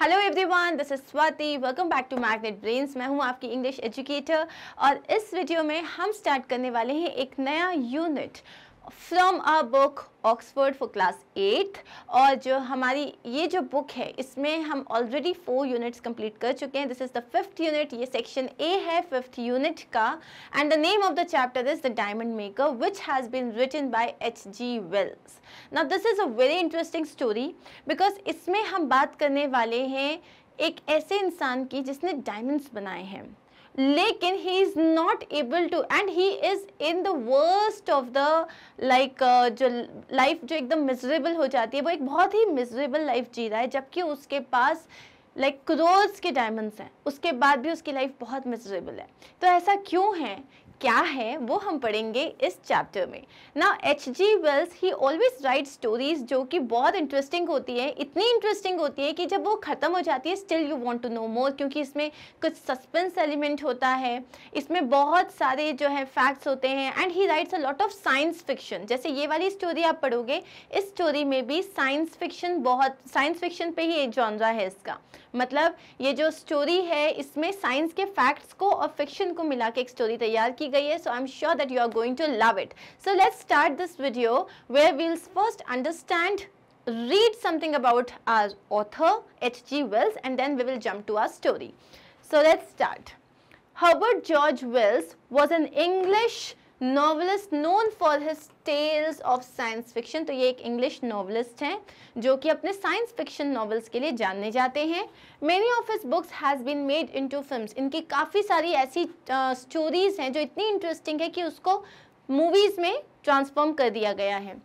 Hello everyone this is Swati welcome back to Magnet Brains मैं हूं आपकी इंग्लिश एजुकेटर और इस वीडियो में हम स्टार्ट करने वाले हैं एक नया unit from a book Oxford for class eight और जो हमारी ये जो बुक है इसमें हम ऑलरेडी फोर यूनिट्स कंप्लीट कर चुके हैं this is the fifth unit ये सेक्शन ए है फिफ्थ यूनिट का and the name of the chapter is the diamond maker which has been written by H G Wells ना this is a very interesting story because इसमें हम बात करने वाले हैं एक ऐसे इंसान की जिसने डायमंड्स बनाए हैं लेकिन he is not able to and he is in the worst of the like जो लाइफ जो एकदम मिजरेबल हो जाती है वो एक बहुत ही मिजरेबल लाइफ जी रहा है जबकि उसके पास लाइक like, क्रोज के डायमंड्स हैं उसके बाद भी उसकी लाइफ बहुत मिजरेबल है तो ऐसा क्यों है क्या है वो हम पढ़ेंगे इस चैप्टर में ना H G Wells he always write stories जो कि बहुत इंटरेस्टिंग होती है इतनी इंटरेस्टिंग होती है कि जब वो ख़त्म हो जाती है still you want to know more क्योंकि इसमें कुछ सस्पेंस एलिमेंट होता है इसमें बहुत सारे जो है फैक्ट्स होते हैं and he writes a lot of science fiction जैसे ये वाली स्टोरी आप पढ़ोगे इस स्टोरी में भी साइंस फिक्शन बहुत साइंस फिक्शन पे ही एक जॉनरा है इसका मतलब ये जो स्टोरी है इसमें साइंस के फैक्ट्स को और फिक्शन को मिला के एक स्टोरी तैयार की So I'm sure that you are going to love it. So let's start this video where we'll first understand, read something about our author H.G. Wells and then we will jump to our story. So let's start. Herbert George Wells was an English novelist known for his tales of science fiction तो ये एक English novelist हैं जो कि अपने science fiction novels के लिए जानने जाते हैं many of his books has been made into films इनकी काफ़ी सारी ऐसी स्टोरीज़ uh, हैं जो इतनी इंटरेस्टिंग है कि उसको मूवीज़ में ट्रांसफॉर्म कर दिया गया है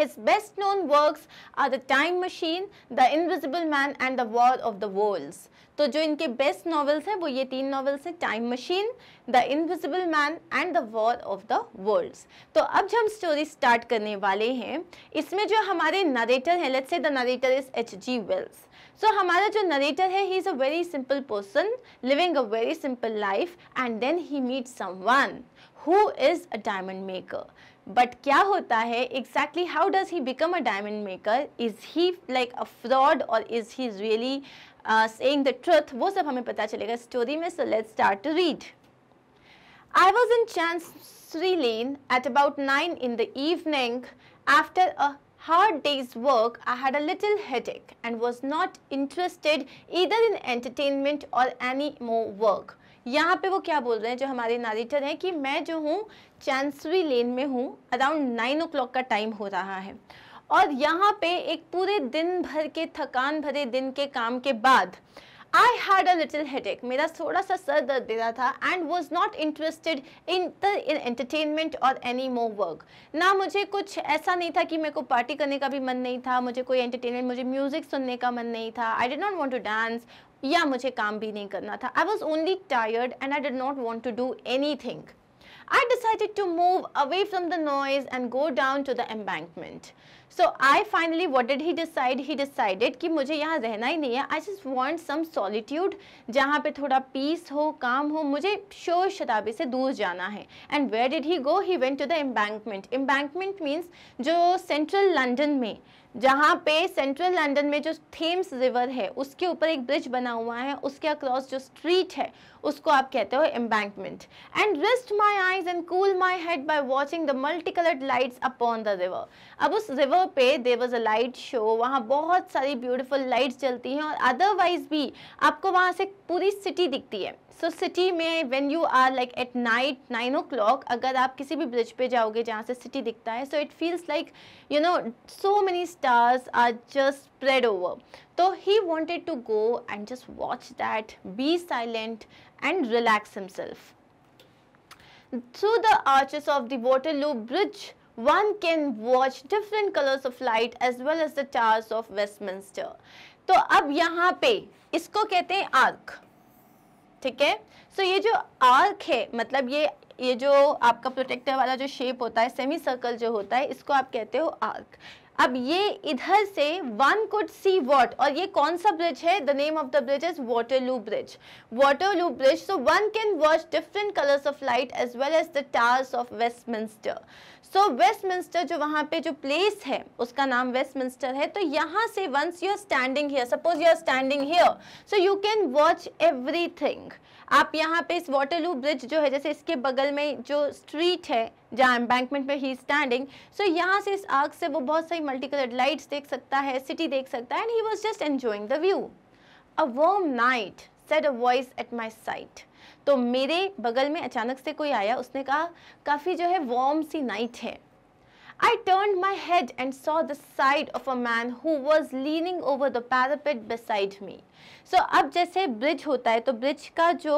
His best known works are The Time Machine, The Invisible Man and The War of the Worlds. तो जो इनके बेस्ट नॉवेल्स हैं वो ये तीन नॉवेल्स हैं time machine the invisible man and the war of the worlds तो अब जो हम स्टोरी स्टार्ट करने वाले हैं इसमें जो हमारे नरेटर हैं let's say the narrator is H G Wells so हमारा जो नरेटर है he is a very simple person living a very simple life and then he meet one who is a diamond maker but क्या होता है exactly how does he become a diamond maker is he like a fraud और is he really saying the truth वो सब हमें पता चलेगा story में so let's start to read I was in Chancery Lane at about 9 in the evening. After a hard day's work, I had a little headache and was not interested either in entertainment or any more work. यहाँ पे वो क्या बोल रहे हैं जो हमारे narrator हैं कि मैं जो हूँ चैंसरी लेन में हूँ अराउंड नाइन ओ क्लॉक का टाइम हो रहा है और यहाँ पे एक पूरे दिन भर के थकान भरे दिन के काम के बाद I had a little headache मेरा थोड़ा सा सर दर्द दे रहा था and was not interested in the in entertainment और एनी मोर वर्क ना मुझे कुछ ऐसा नहीं था कि मेरे को पार्टी करने का भी मन नहीं था मुझे कोई एंटरटेनमेंट मुझे म्यूजिक सुनने का मन नहीं था I did not want to dance या मुझे काम भी नहीं करना था I was only tired and I did not want to do anything I decided to move away from the noise and go down to the embankment so I finally what did he decide he decided कि मुझे यहाँ रहना ही नहीं है I just want some solitude जहाँ पे थोड़ा पीस हो काम हो मुझे शोर शताबी से दूर जाना है and where did he go he went to the embankment embankment means जो सेंट्रल लंडन में जहाँ पे सेंट्रल लंदन में जो थेम्स रिवर है उसके ऊपर एक ब्रिज बना हुआ है उसके अक्रॉस जो स्ट्रीट है उसको आप कहते हो embankment and rest my eyes and cool my head by watching the multi coloured lights upon the river अब उस रिवर पे there was a light show वहाँ बहुत सारी ब्यूटिफुल लाइट्स चलती हैं और अदरवाइज भी आपको वहाँ से पूरी सिटी दिखती है सो so, सिटी में when you are like at night nine o'clock अगर आप किसी भी ब्रिज पे जाओगे जहाँ से सिटी दिखता है so it feels like you know so many stars are just spread over. So he wanted to go and just watch that, be silent and relax himself. Through the arches of the Waterloo Bridge, one can watch different colors of light as well as the towers of Westminster. तो अब यहाँ पे इसको कहते हैं arc ठीक है so so, ये जो आर्क है मतलब ये ये जो आपका प्रोटेक्टर वाला जो शेप होता है सेमी सर्कल जो होता है इसको आप कहते हो आर्क अब ये इधर से वन कुड सी वॉट और ये कौन सा ब्रिज है the name of the bridge is Waterloo bridge Waterloo bridge so one can watch different colours of light as well as the towers of Westminster so Westminster जो वहाँ पे जो place है उसका नाम Westminster है तो यहाँ से once you are standing here suppose you are standing here so you can watch everything आप यहाँ पे इस वाटरलू ब्रिज जो है जैसे इसके बगल में जो स्ट्रीट है जहाँ एम्बैंकमेंट में ही स्टैंडिंग सो यहाँ से इस आग से वो बहुत सारी मल्टी कलर लाइट्स देख सकता है सिटी देख सकता है and he was just enjoying the view a warm night said a voice at my side तो मेरे बगल में अचानक से कोई आया उसने कहा काफ़ी जो है वॉर्म सी नाइट है I turned my head and saw the side of a man who was leaning over the parapet beside me. So अब जैसे ब्रिज होता है तो ब्रिज का जो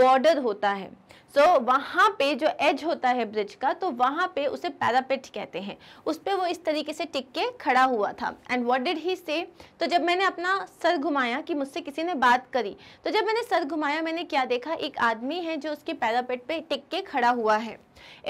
बॉर्डर होता है सो so, वहाँ पे जो एज होता है ब्रिज का तो वहाँ पे उसे पैरापेट कहते हैं उस पर वो इस तरीके से टिक के खड़ा हुआ था एंड वॉट डिड ही से तो जब मैंने अपना सर घुमाया कि मुझसे किसी ने बात करी तो जब मैंने सर घुमाया मैंने क्या देखा एक आदमी है जो उसके पैरापेट पे टिक के खड़ा हुआ है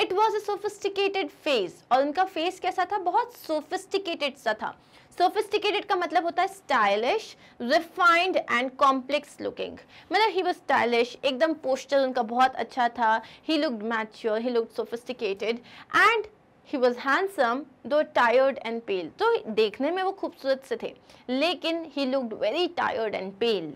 it was a sophisticated face और उनका फेस कैसा था बहुत सोफिस्टिकेटेड सा था सोफिस्टिकेटेड का मतलब होता है stylish refined and complex looking मतलब ही वॉज स्टाइलिश एकदम पोस्टर उनका बहुत अच्छा था he look mature he look sophisticated and he was handsome though tired and pale तो देखने में वो खूबसूरत से थे लेकिन he looked very tired and pale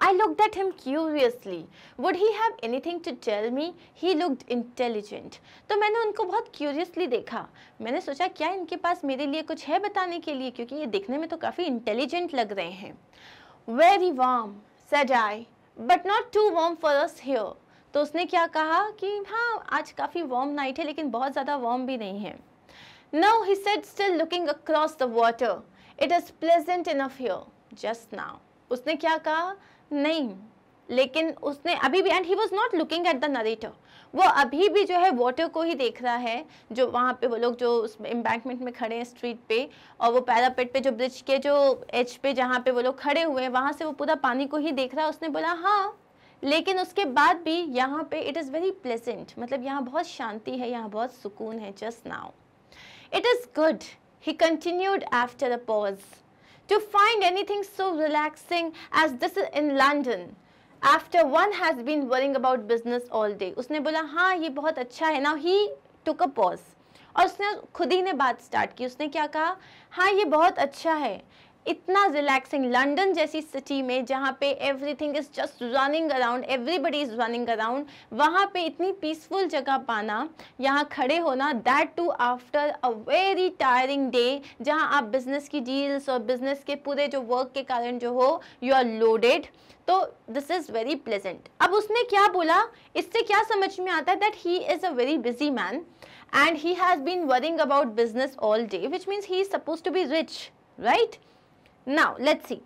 I looked at him curiously. Would he have anything to tell me? He looked intelligent. तो मैंने उनको बहुत curiously देखा मैंने सोचा क्या इनके पास मेरे लिए कुछ है बताने के लिए क्योंकि ये दिखने में तो काफ़ी intelligent लग रहे हैं Very warm, said I, but not too warm for us here. तो उसने क्या कहा कि हाँ आज काफ़ी warm night है लेकिन बहुत ज़्यादा warm भी नहीं है Now he said, still looking across the water, it is pleasant enough here, just now. उसने क्या कहा नहीं लेकिन उसने अभी भी and he was not looking at the narrator वो अभी भी जो है वाटर को ही देख रहा है जो वहाँ पे वो लोग जो उस एम्बैंकमेंट में खड़े हैं स्ट्रीट पे और वो पैरापेट पे जो ब्रिज के जो एच पे जहाँ पे वो लोग खड़े हुए हैं वहाँ से वो पूरा पानी को ही देख रहा है उसने बोला हाँ लेकिन उसके बाद भी यहाँ पे इट इज़ वेरी प्लेजेंट मतलब यहाँ बहुत शांति है यहाँ बहुत सुकून है just now it is good he continued after a pause to find anything so relaxing as this is in London. After one has been worrying about business all day. उसने बोला हाँ ये बहुत अच्छा है Now he took a pause. और उसने खुद ही ने बात स्टार्ट की उसने क्या कहा हाँ ये बहुत अच्छा है इतना रिलैक्सिंग लंदन जैसी सिटी में जहाँ पे everything is just running around everybody is running around वहाँ पे इतनी पीसफुल जगह पाना यहाँ खड़े होना that too after a very tiring day जहाँ आप बिज़नेस की डील्स और बिज़नेस के पूरे जो वर्क के कारण जो हो यू आर लोडेड तो दिस इज़ वेरी प्लेजेंट अब उसने क्या बोला इससे क्या समझ में आता है that he is a very busy man and he has been worrying about business all day which means he is suppose to be rich right Now let's see.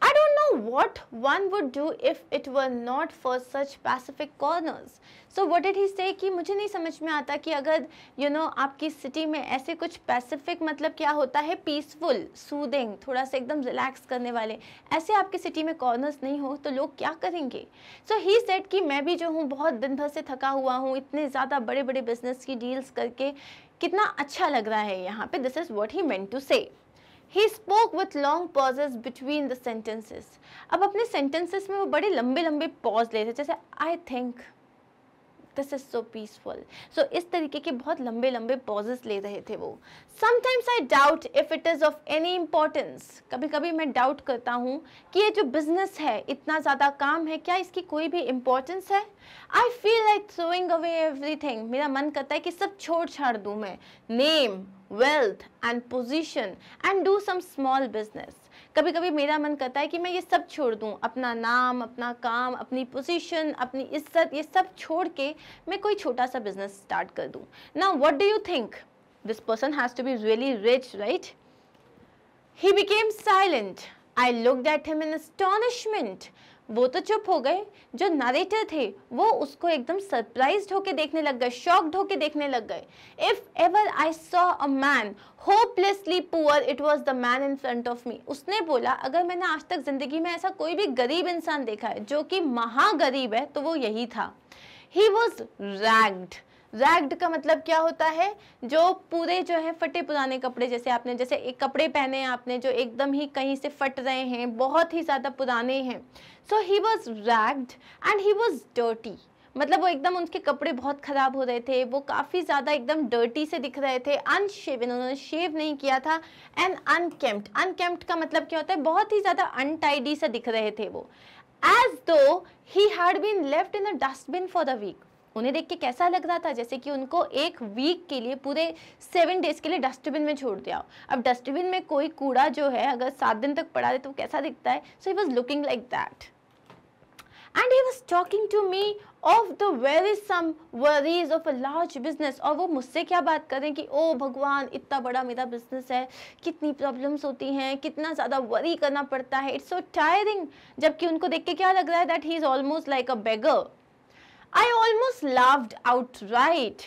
I don't know what one would do if it were not for such pacific corners. So what did he say ki mujhe nahi samajh mein aata ki agar you know aapki city mein aise kuch pacific matlab kya hota hai peaceful, soothing, thoda sa ekdam relax karne wale aise aapki city mein corners nahi ho to log kya karenge So he said ki main bhi jo hu bahut din bhar se thaka hua hu itne zyada bade bade business ki deals karke kitna acha lag raha hai yahan pe this is what he meant to say. He spoke with long pauses between the sentences. अब अपने sentences में वो बड़े लंबे लंबे pause लेते जैसे I think this is so peaceful so इस तरीके के बहुत लंबे लंबे पॉजेस ले रहे थे वो sometimes I doubt if it is of any importance. कभी कभी मैं डाउट करता हूँ कि ये जो बिजनेस है इतना ज़्यादा काम है क्या इसकी कोई भी इम्पोर्टेंस है I feel like throwing away everything मेरा मन करता है कि सब छोड़ छाड़ दूँ मैं name wealth and position and do some small business कभी कभी मेरा मन करता है कि मैं ये सब छोड़ दूँ अपना नाम अपना काम अपनी पोजीशन अपनी इज्जत ये सब छोड़ के मैं कोई छोटा सा बिजनेस स्टार्ट कर दूँ ना what do you think this person has to be really rich right he became silent I look at him in astonishment वो तो चुप हो गए जो नरेटर थे वो उसको एकदम सरप्राइज होके देखने लग गए शॉक्ड होके देखने लग गए if ever I saw a man hopelessly poor it was the man in front of me उसने बोला अगर मैंने आज तक जिंदगी में ऐसा कोई भी गरीब इंसान देखा है जो कि महागरीब है तो वो यही था ही वॉज रैग्ड रैग्ड का मतलब क्या होता है जो पूरे जो है फटे पुराने कपड़े जैसे आपने जैसे एक कपड़े पहने हैं आपने जो एकदम ही कहीं से फट रहे हैं बहुत ही ज़्यादा पुराने हैं so he was ragged and he was dirty मतलब वो एकदम उनके कपड़े बहुत ख़राब हो रहे थे वो काफ़ी ज़्यादा एकदम डर्टी से दिख रहे थे अनशेवन उन्होंने शेव नहीं किया था एंड अनकेम्प्ट अनकेम्प्ट का मतलब क्या होता है बहुत ही ज़्यादा अनटाइडी से दिख रहे थे वो as though he had been left in a dustbin for the week उन्हें देख के कैसा लग रहा था जैसे कि उनको एक वीक के लिए पूरे सेवन डेज के लिए डस्टबिन में छोड़ दिया अब डस्टबिन में कोई कूड़ा जो है अगर सात दिन तक पड़ा रहे तो कैसा दिखता है so he was looking like that and he was talking to me of the very some worries of a large business और वो मुझसे क्या बात करें कि ओ भगवान इतना बड़ा मेरा बिजनेस है कितनी प्रॉब्लम्स होती हैं कितना ज़्यादा वरी करना पड़ता है इट्स सो टायरिंग जबकि उनको देख के क्या लग रहा है that he is almost like a beggar I almost loved outright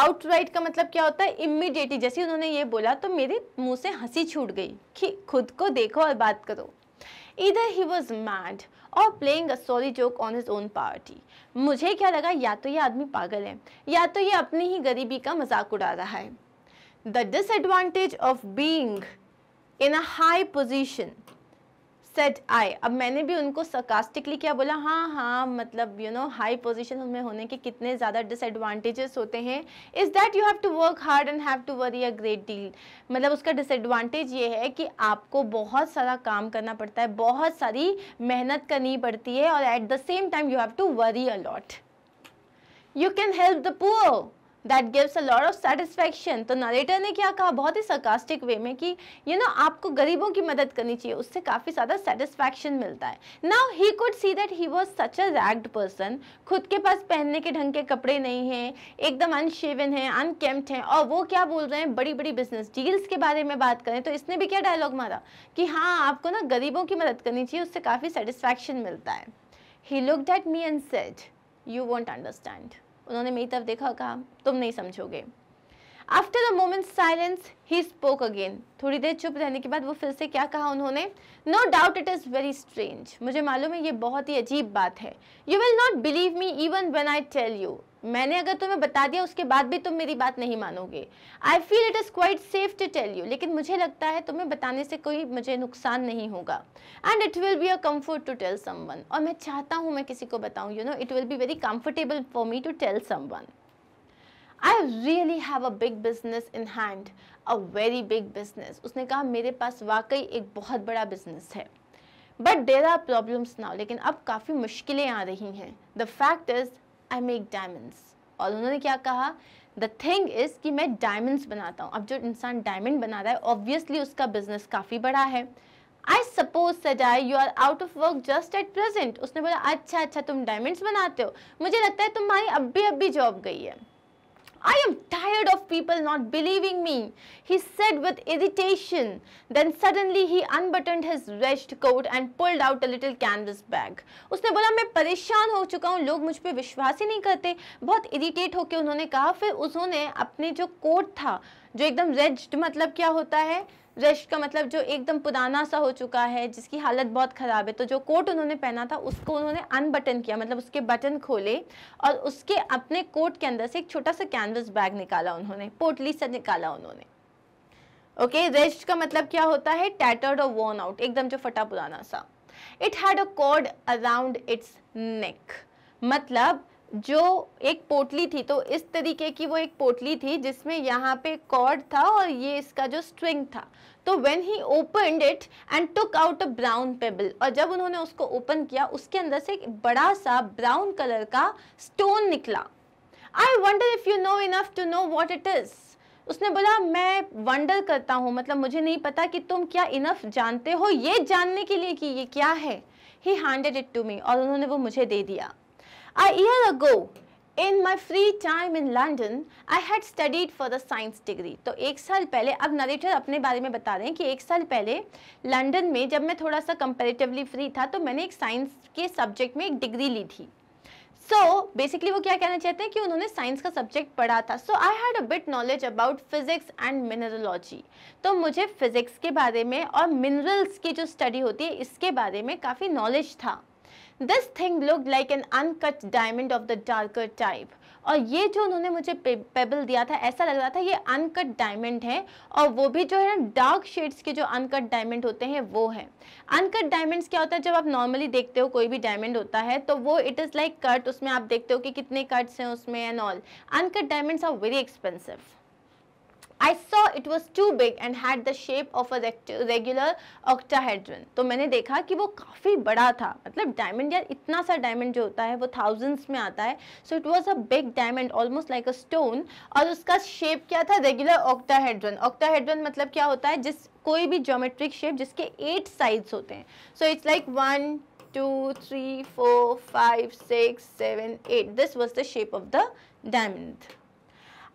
outright का मतलब क्या होता है इमीडिएटली जैसे उन्होंने ये बोला तो मेरे मुंह से हंसी छूट गई कि खुद को देखो और बात करो either he was mad or playing a sorry joke on his own party मुझे क्या लगा या तो ये आदमी पागल है या तो ये अपनी ही गरीबी का मजाक उड़ा रहा है the disadvantage of being in a high position said I अब मैंने भी उनको सकास्टिकली क्या बोला हाँ हाँ मतलब यू नो हाई पोजिशन में होने के कितने ज़्यादा डिसएडवांटेजेस होते हैं is that you have to work hard and have to worry a great deal मतलब उसका डिसएडवांटेज ये है कि आपको बहुत सारा काम करना पड़ता है बहुत सारी मेहनत करनी पड़ती है और at the same time you have to worry a lot you can help the poor that gives a lot of satisfaction तो नरेटर ने क्या कहा बहुत ही सकास्टिक वे में कि यू नो आपको गरीबों की मदद करनी चाहिए उससे काफ़ी ज़्यादा सेटिस्फैक्शन मिलता है now he could see that he was such a wrecked person खुद के पास पहनने के ढंग के कपड़े नहीं हैं एकदम अनशेवन है अनकेम्प्ट हैं और वो क्या बोल रहे हैं बड़ी बड़ी बिजनेस डील्स के बारे में बात करें तो इसने भी क्या डायलॉग मारा कि हाँ आपको ना गरीबों की मदद करनी चाहिए उससे काफ़ी सेटिस्फैक्शन मिलता है he look that me and said you won't understand उन्होंने मेरी तरफ देखा कहा तुम नहीं समझोगे after the moment silence he spoke again थोड़ी देर चुप रहने के बाद वो फिर से क्या कहा उन्होंने no doubt it is very strange मुझे मालूम है ये बहुत ही अजीब बात है you will not believe me even when I tell you मैंने अगर तुम्हें बता दिया उसके बाद भी तुम मेरी बात नहीं मानोगे I feel it is quite safe to tell you लेकिन मुझे लगता है तुम्हें बताने से कोई मुझे नुकसान नहीं होगा and it will be a comfort to tell someone और मैं चाहता हूँ मैं किसी को बताऊँ you know it will be very comfortable for me to tell someone I really have a big business in hand a very big business उसने कहा मेरे पास वाकई एक बहुत बड़ा बिजनेस है but there are problems now लेकिन अब काफ़ी मुश्किलें आ रही हैं the fact is I make diamonds और उन्होंने क्या कहा द थिंग इज़ कि मैं डायमंड्स बनाता हूँ अब जो इंसान डायमंड बना रहा है ऑब्वियसली उसका बिजनेस काफ़ी बड़ा है I suppose said I you are out of work just at present उसने बोला अच्छा अच्छा तुम डायमंड्स बनाते हो मुझे लगता है तुम्हारी अब भी अब भी जॉब गई है I am tired of people not believing me, he said with irritation. Then suddenly he unbuttoned his wedged coat and pulled out a little canvas bag. उसने बोला मैं परेशान हो चुका हूँ लोग मुझ पर विश्वास ही नहीं करते बहुत इरिटेट होकर उन्होंने कहा फिर उन्होंने अपने जो कोट था जो एकदम रेज्ड मतलब क्या होता है रश्ड का मतलब जो एकदम पुराना सा हो चुका है जिसकी हालत बहुत ख़राब है तो जो कोट उन्होंने पहना था उसको उन्होंने अनबटन किया मतलब उसके बटन खोले और उसके अपने कोट के अंदर से एक छोटा सा कैनवस बैग निकाला उन्होंने पोटली से निकाला उन्होंने ओके okay, रेस्ट का मतलब क्या होता है टैटर्ड और वॉर्न आउट एकदम जो फटा पुराना सा it had a cord around its neck मतलब जो एक पोटली थी तो इस तरीके की वो एक पोटली थी जिसमें यहाँ पे कॉर्ड था और ये इसका जो स्ट्रिंग था तो when he opened it and took out a brown pebble और जब उन्होंने उसको ओपन किया उसके अंदर से एक बड़ा सा ब्राउन कलर का स्टोन निकला I wonder if you know enough to know what it is उसने बोला मैं वंडर करता हूँ मतलब मुझे नहीं पता कि तुम क्या इनफ जानते हो ये जानने के लिए कि ये क्या है he handed it to me और उन्होंने वो मुझे दे दिया A year ago, in my free time in London, I had studied for the science degree. तो एक साल पहले अब नरेटर अपने बारे में बता रहे हैं कि एक साल पहले लंदन में जब मैं थोड़ा सा कंपेरेटिवली फ्री था तो मैंने एक साइंस के सब्जेक्ट में एक डिग्री ली थी सो so, बेसिकली वो क्या कहना चाहते हैं कि उन्होंने साइंस का सब्जेक्ट पढ़ा था so I had a bit knowledge about physics and mineralogy तो मुझे फिजिक्स के बारे में और मिनरल्स की जो स्टडी होती है इसके बारे में काफ़ी नॉलेज था this thing look like an uncut diamond of the darker type और ये जो उन्होंने मुझे पे, पेबल दिया था ऐसा लग रहा था ये अनकट डायमंड है और वो भी जो है ना डार्क शेड्स के जो अनकट डायमंड होते हैं वो है अनकट डायमंड्स क्या होता है जब आप नॉर्मली देखते हो कोई भी डायमंड होता है तो वो इट इज़ लाइक कट उसमें आप देखते हो कि कितने कट्स हैं उसमें and all uncut diamonds are very expensive I saw it was too big and had the shape of a regular octahedron तो मैंने देखा कि वो काफ़ी बड़ा था मतलब डायमंड यार इतना सा डायमंड जो होता है वो थाउजेंड्स में आता है so it was a big diamond almost like a stone और उसका शेप क्या था रेगुलर ऑक्टाहेड्रन ऑक्टाहेड्रन मतलब क्या होता है जिस कोई भी ज्योमेट्रिक शेप जिसके एट साइड्स होते हैं so it's like one two three four five six seven eight this was the shape of the diamond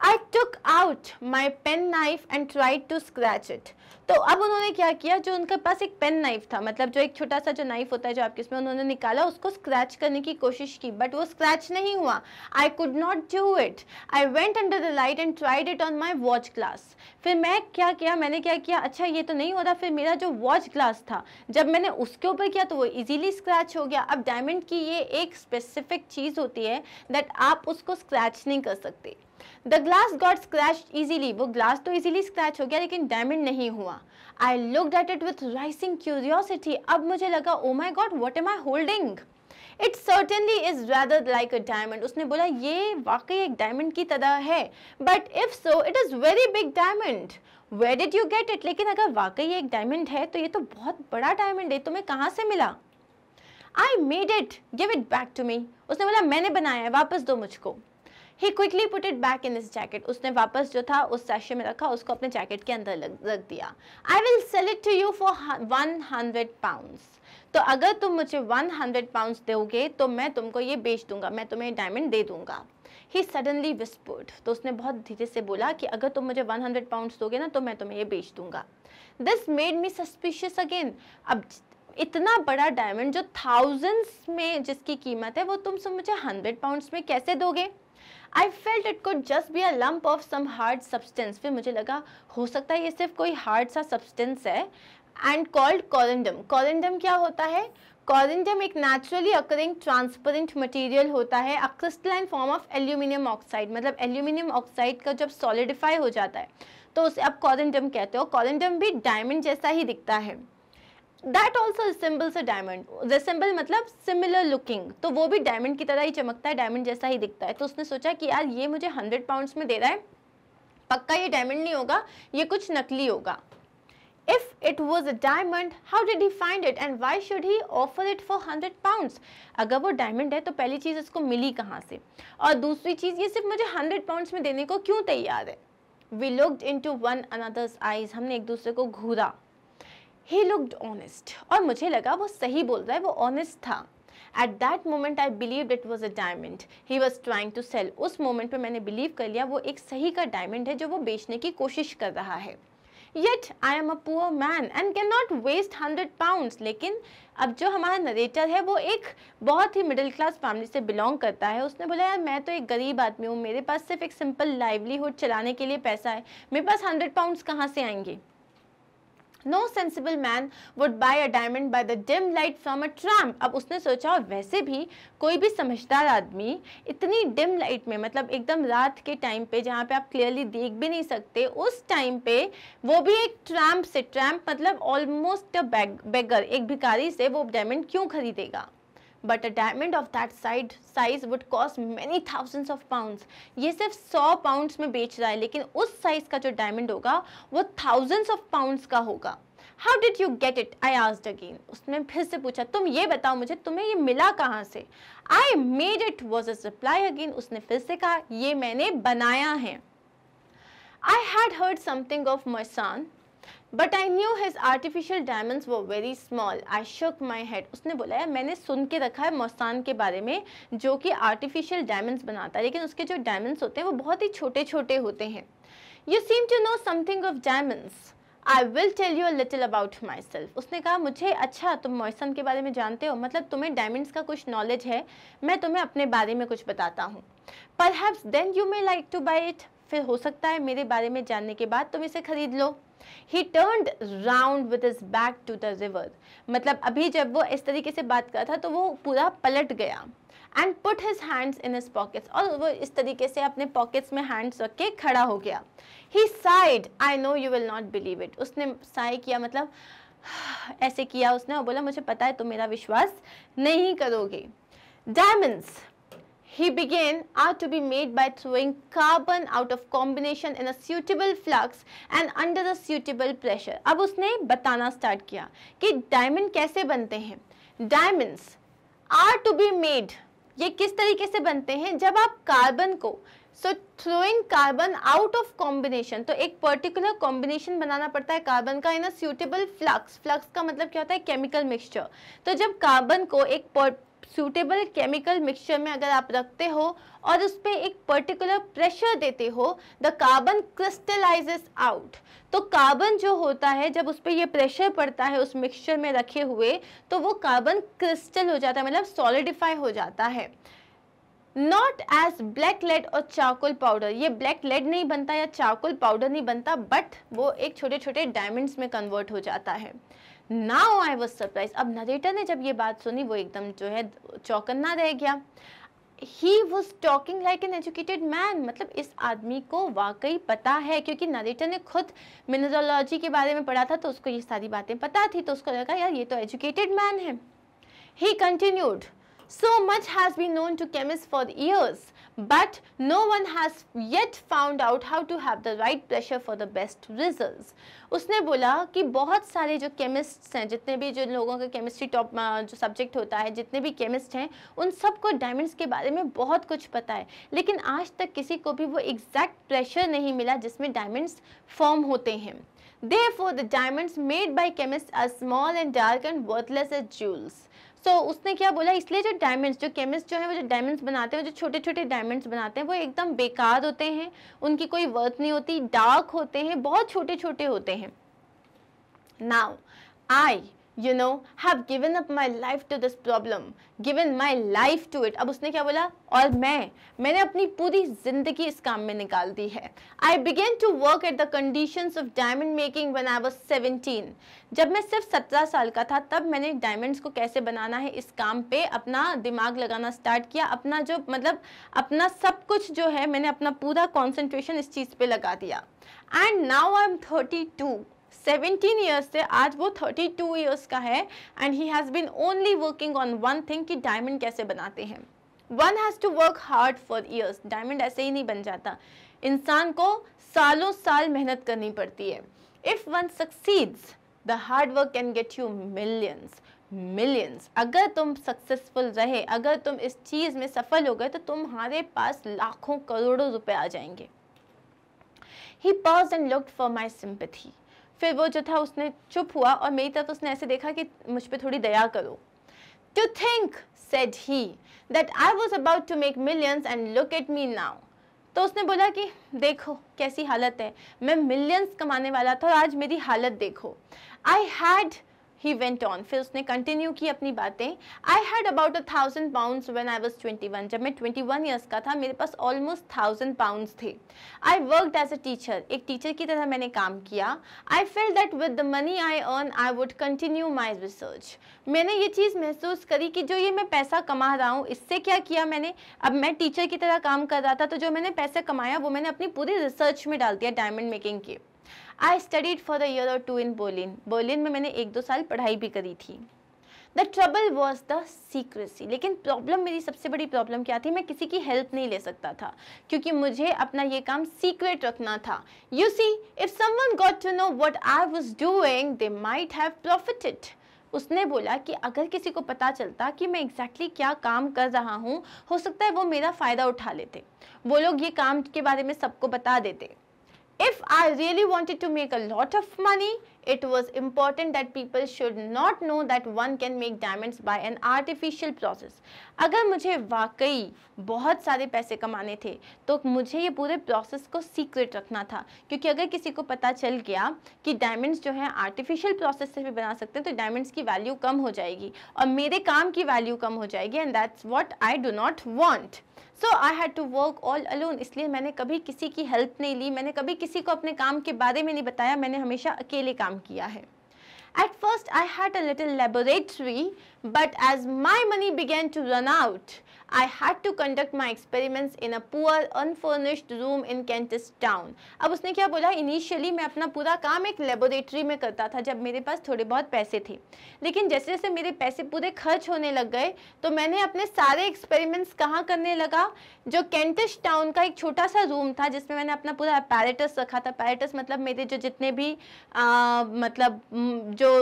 I took out my pen knife and try to scratch it तो अब उन्होंने क्या किया जो उनके पास एक पेन नाइफ था मतलब जो एक छोटा सा जो नाइफ होता है जो आपके इसमें उन्होंने निकाला उसको स्क्रैच करने की कोशिश की बट वो स्क्रैच नहीं हुआ I could not do it I went under the light and tried it on my watch glass फिर मैं क्या किया मैंने क्या किया अच्छा ये तो नहीं हो रहा फिर मेरा जो वॉच ग्लास था जब मैंने उसके ऊपर किया तो वो ईजिली स्क्रैच हो गया अब डायमंड की ये एक स्पेसिफिक चीज़ होती है दैट आप उसको स्क्रैच नहीं कर सकते the glass got scratch easily वो ग्लास तो ईजिली स्क्रैच हो गया लेकिन डायमंड नहीं हुआ I look at it with rising curiosity अब मुझे लगा oh my god what am I holding it certainly is rather like a diamond उसने बोला ये वाकई एक डायमंड की तरह है but if so it is very big diamond where did you get it लेकिन अगर वाकई एक डायमंड है तो ये तो बहुत बड़ा डायमंड है तुम्हें कहाँ से मिला I made it give it back to me उसने बोला मैंने बनाया है वापस दो मुझको he quickly put it back in this jacket उसने वापस जो था उस सैशे में रखा उसको अपने जैकेट के अंदर रख दिया I will sell it to you for one hundred pound तो अगर तुम मुझे वन हंड्रेड पाउंड दोगे तो मैं तुमको ये बेच दूंगा मैं तुम्हें डायमंड दे दूंगा ही सडनली विस्फोट तो उसने बहुत धीरे से बोला कि अगर तुम मुझे वन हंड्रेड पाउंड दोगे ना तो मैं तुम्हें ये बेच दूंगा this made me suspicious again अब इतना बड़ा डायमंड जो थाउजेंड्स में जिसकी कीमत है वो तुम मुझे हंड्रेड पाउंड्स में कैसे दोगे I felt it could just be a lump of some hard substance फिर मुझे लगा हो सकता है ये सिर्फ कोई हार्ड सा सब्सटेंस है एंड कॉल्ड कॉलेंडम कॉलेंडम क्या होता है कॉलेंडम एक नेचुरली अकरिंग ट्रांसपेरेंट मटेरियल होता है a crystalline form of aluminium oxide मतलब एल्यूमिनियम ऑक्साइड का जब सॉलिडिफाई हो जाता है तो उसे आप कॉलेंडम कहते हो कॉलेंडम भी डायमंड जैसा ही दिखता है that also resembles a diamond resemble मतलब सिमिलर लुकिंग तो वो भी डायमंड की तरह ही चमकता है डायमंड जैसा ही दिखता है तो उसने सोचा कि यार ये मुझे हंड्रेड पाउंड्स में दे रहा है पक्का ये डायमंड नहीं होगा ये कुछ नकली होगा if it was a diamond how did he find it and why should he offer it for hundred pounds अगर वो diamond है तो पहली चीज़ इसको मिली कहाँ से और दूसरी चीज़ ये सिर्फ मुझे हंड्रेड pounds में देने को क्यों तैयार है we looked into one another's eyes हमने एक दूसरे को घूरा ही लुकड ऑनेस्ट और मुझे लगा वो सही बोल रहा है वो ऑनेस्ट था at that moment I believe it was a diamond he was trying to sell उस मोमेंट पर मैंने बिलीव कर लिया वो एक सही का डायमंड है जो वो बेचने की कोशिश कर रहा है yet I am a poor man and can not waste hundred pounds लेकिन अब जो हमारा नरेटर है वो एक बहुत ही मिडिल क्लास फैमिली से बिलोंग करता है उसने बोला यार मैं तो एक गरीब आदमी हूँ मेरे पास सिर्फ एक सिंपल लाइवलीहुड चलाने के लिए पैसा है मेरे पास हंड्रेड पाउंड्स कहाँ से आएंगे no sensible man would buy a diamond by the dim light from a tram अब उसने सोचा और वैसे भी कोई भी समझदार आदमी इतनी डिम लाइट में मतलब एकदम रात के टाइम पे जहाँ पे आप क्लियरली देख भी नहीं सकते उस टाइम पे वो भी एक ट्रैम्प से ट्रैम्प मतलब ऑलमोस्ट अ बेगर एक भिकारी से वो डायमंड क्यों खरीदेगा but a diamond of that side size would cost many thousands of pounds ये सिर्फ सौ पाउंड्स में बेच रहा है लेकिन उस साइज़ का जो डायमंड होगा वो थाउजेंड्स ऑफ पाउंड्स का होगा how did you get it I आज अगेन उसने फिर से पूछा तुम ये बताओ मुझे तुम्हें ये मिला कहाँ से I made it was a supply again उसने फिर से कहा ये मैंने बनाया है I had heard something of Moissan but I knew his artificial diamonds वो very small I shook my head उसने बोला है मैंने सुन के रखा है मोस्तान के बारे में जो कि आर्टिफिशियल डायमंड्स बनाता है लेकिन उसके जो डायमंड्स होते हैं वो बहुत ही छोटे छोटे होते हैं you seem to know something of diamonds I will tell you little about myself उसने कहा मुझे अच्छा तुम मौसम के बारे में जानते हो मतलब तुम्हें डायमंड्स का कुछ नॉलेज है मैं तुम्हें अपने बारे में कुछ बताता हूँ पर perhaps then you may like to buy it फिर हो सकता है मेरे बारे में जानने के बाद तुम इसे खरीद लो he turn round with his back to the river मतलब अभी जब वो इस तरीके से बात कर रहा था तो वो पूरा पलट गया and put his hands in his pockets और वो इस तरीके से अपने पॉकेट्स में हैंड्स रख के खड़ा हो गया he said I know you will not believe it उसने साई किया मतलब ऐसे किया उसने और बोला मुझे पता है तुम मेरा विश्वास नहीं करोगे diamonds He began are to be made by throwing carbon out of combination in a suitable flux and under a suitable pressure. अब उसने बताना start किया कि diamond कैसे बनते हैं Diamonds are to be made ये किस तरीके से बनते हैं जब आप कार्बन को so throwing carbon out of combination तो एक पर्टिकुलर कॉम्बिनेशन बनाना पड़ता है कार्बन का in a suitable flux flux का मतलब क्या होता है केमिकल मिक्सचर तो जब कार्बन को एक सूटेबल केमिकल मिक्सचर में अगर आप रखते हो और उस पर एक पर्टिकुलर प्रेशर देते हो द कार्बन क्रिस्टलाइजेस आउट तो कार्बन जो होता है जब उस पर यह प्रेशर पड़ता है उस मिक्सचर में रखे हुए तो वो कार्बन क्रिस्टल हो जाता है मतलब सॉलिडिफाई हो जाता है नॉट एज ब्लैक लेड और चारकोल पाउडर ये ब्लैक लेड नहीं बनता या चारकोल पाउडर नहीं बनता बट वो एक छोटे छोटे डायमंड्स में कन्वर्ट हो जाता है नाउ आई वॉज सरप्राइज अब नरेटर ने जब ये बात सुनी वो एकदम जो है चौकन्ना रह गया he was talking like an educated man मतलब इस आदमी को वाकई पता है क्योंकि नरेटर ने खुद मिनरोलॉजी के बारे में पढ़ा था तो उसको ये सारी बातें पता थी तो उसको लगा यार ये तो एजुकेटेड मैन है he continued so much has been known to chemist for years but no one has yet found out how to have the right pressure for the best results. usne bola ki bahut sare jo chemists hain jitne bhi jo logon ka chemistry top jo subject hota hai jitne bhi chemists hain un sab ko diamonds ke bare mein bahut kuch pata hai lekin aaj tak kisi ko bhi wo exact pressure nahi mila jisme diamonds form hote hain Therefore, the diamonds made by chemists are small and dark and worthless as jewels. So तो so, उसने क्या बोला इसलिए जो diamonds जो chemist जो है वो जो डायमंड्स बनाते हैं जो छोटे छोटे डायमंड्स बनाते हैं वो एकदम बेकार होते हैं उनकी कोई वर्थ नहीं होती डार्क होते हैं बहुत छोटे छोटे होते हैं now I you know have given up my life to this problem given my life to it अब उसने क्या बोला और मैं मैंने अपनी पूरी जिंदगी इस काम में निकाल दी है I began to work at the condition of diamond making one I was seventeen जब मैं सिर्फ सत्रह साल का था तब मैंने डायमंड्स को कैसे बनाना है इस काम पे अपना दिमाग लगाना स्टार्ट किया अपना जो मतलब अपना सब कुछ जो है मैंने अपना पूरा कॉन्सेंट्रेशन इस चीज़ पर लगा दिया and now I am thirty two seventeen years से आज वो थर्टी टू ईयर्स का है and he has been only working on one thing कि डायमंड कैसे बनाते हैं one has to work hard for years diamond ऐसे ही नहीं बन जाता इंसान को सालों साल मेहनत करनी पड़ती है if one succeeds the hard work can get you millions millions अगर तुम सक्सेसफुल रहे अगर तुम इस चीज़ में सफल हो गए तो तुम्हारे पास लाखों करोड़ों रुपए आ जाएंगे he pause and look for my sympathy फिर वो जो था उसने चुप हुआ और मेरी तरफ उसने ऐसे देखा कि मुझ पर थोड़ी दया करो to think said he that I was about to make millions and look at me now तो उसने बोला कि देखो कैसी हालत है मैं मिलियंस कमाने वाला था और आज मेरी हालत देखो I had he went on फिर उसने कंटिन्यू की अपनी बातें I had about a thousand pounds when I was 21 जब मैं ट्वेंटी वन ईयर्स का था मेरे पास ऑलमोस्ट थाउजेंड पाउंड्स थे I work as a teacher एक टीचर की तरह मैंने काम किया I feel that with the money I earn I would continue my research मैंने ये चीज़ महसूस करी कि जो ये मैं पैसा कमा रहा हूँ इससे क्या किया मैंने अब मैं टीचर की तरह काम कर रहा था तो जो मैंने पैसा कमाया वो मैंने अपनी पूरी रिसर्च में डाल दिया डायमंड मेकिंग की I studied for the year or two in Berlin Berlin में मैंने एक दो साल पढ़ाई भी करी थी the trouble was the secrecy लेकिन प्रॉब्लम मेरी सबसे बड़ी प्रॉब्लम क्या थी मैं किसी की हेल्प नहीं ले सकता था क्योंकि मुझे अपना ये काम सीक्रेट रखना था you see if someone got to know what I was doing they might have profited उसने बोला कि अगर किसी को पता चलता कि मैं एग्जैक्टली exactly क्या काम कर रहा हूँ हो सकता है वो मेरा फ़ायदा उठा लेते वो लोग ये काम के बारे में सबको बता देते if I really wanted to make a lot of money, it was important that people should not know that one can make diamonds by an artificial process. अगर मुझे वाकई बहुत सारे पैसे कमाने थे तो मुझे ये पूरे प्रोसेस को सीक्रेट रखना था क्योंकि अगर किसी को पता चल गया कि डायमंड्स जो हैं आर्टिफिशियल प्रोसेस से भी बना सकते हैं तो डायमंड्स की वैल्यू कम हो जाएगी और मेरे काम की वैल्यू कम हो जाएगी and that's what I do not want so I had to work all alone इसलिए मैंने कभी किसी की हेल्प नहीं ली मैंने कभी किसी को अपने काम के बारे में नहीं बताया मैंने हमेशा अकेले काम किया है at first I had a little laboratory but as my money began to run out I had to conduct my experiments in a poor unfurnished room in Kentish Town अब उसने क्या बोला इनिशियली मैं अपना पूरा काम एक लेबोरेटरी में करता था जब मेरे पास थोड़े बहुत पैसे थे लेकिन जैसे जैसे मेरे पैसे पूरे खर्च होने लग गए तो मैंने अपने सारे एक्सपेरिमेंट्स कहाँ करने लगा जो कैंटिस टाउन का एक छोटा सा रूम था जिसमें मैंने अपना पूरा पैरेटस रखा था पैरेटस मतलब मेरे जो जितने भी आ, मतलब जो